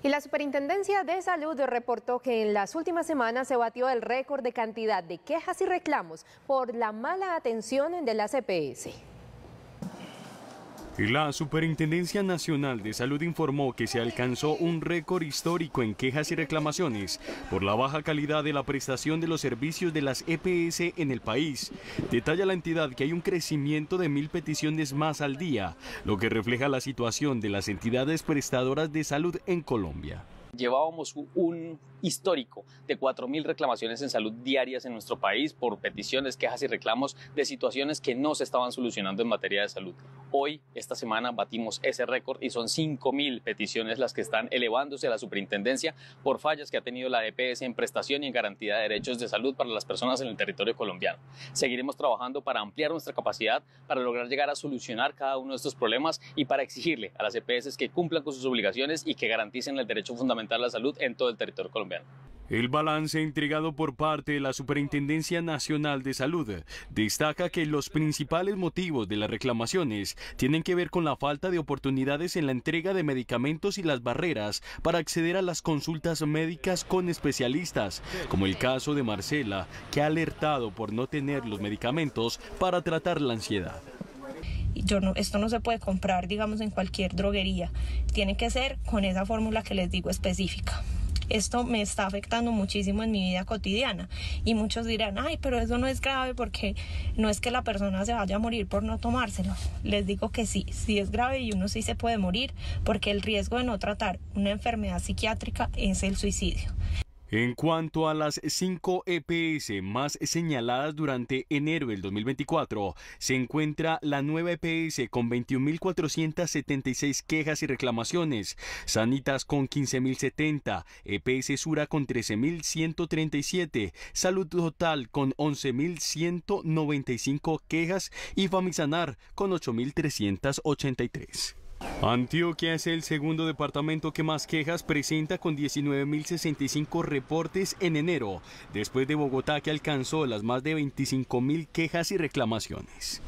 Y la Superintendencia de Salud reportó que en las últimas semanas se batió el récord de cantidad de quejas y reclamos por la mala atención de la CPS. La Superintendencia Nacional de Salud informó que se alcanzó un récord histórico en quejas y reclamaciones por la baja calidad de la prestación de los servicios de las EPS en el país. Detalla la entidad que hay un crecimiento de mil peticiones más al día, lo que refleja la situación de las entidades prestadoras de salud en Colombia. Llevábamos un histórico de 4.000 reclamaciones en salud diarias en nuestro país por peticiones, quejas y reclamos de situaciones que no se estaban solucionando en materia de salud. Hoy, esta semana, batimos ese récord y son 5.000 peticiones las que están elevándose a la superintendencia por fallas que ha tenido la EPS en prestación y en garantía de derechos de salud para las personas en el territorio colombiano. Seguiremos trabajando para ampliar nuestra capacidad, para lograr llegar a solucionar cada uno de estos problemas y para exigirle a las EPS que cumplan con sus obligaciones y que garanticen el derecho fundamental la salud en todo el territorio colombiano. El balance entregado por parte de la Superintendencia Nacional de Salud destaca que los principales motivos de las reclamaciones tienen que ver con la falta de oportunidades en la entrega de medicamentos y las barreras para acceder a las consultas médicas con especialistas, como el caso de Marcela, que ha alertado por no tener los medicamentos para tratar la ansiedad esto no se puede comprar, digamos, en cualquier droguería. Tiene que ser con esa fórmula que les digo específica esto me está afectando muchísimo en mi vida cotidiana. Y muchos dirán, ay, pero eso no es grave porque no es que la persona se vaya a morir por no tomárselo. Les digo que sí, sí es grave y uno sí se puede morir porque el riesgo de no tratar una enfermedad psiquiátrica es el suicidio. En cuanto a las cinco EPS más señaladas durante enero del 2024, se encuentra la nueva EPS con 21.476 quejas y reclamaciones, Sanitas con 15.070, EPS Sura con 13.137, Salud Total con 11.195 quejas y Famisanar con 8.383. Antioquia es el segundo departamento que más quejas presenta con 19.065 reportes en enero, después de Bogotá que alcanzó las más de 25.000 quejas y reclamaciones.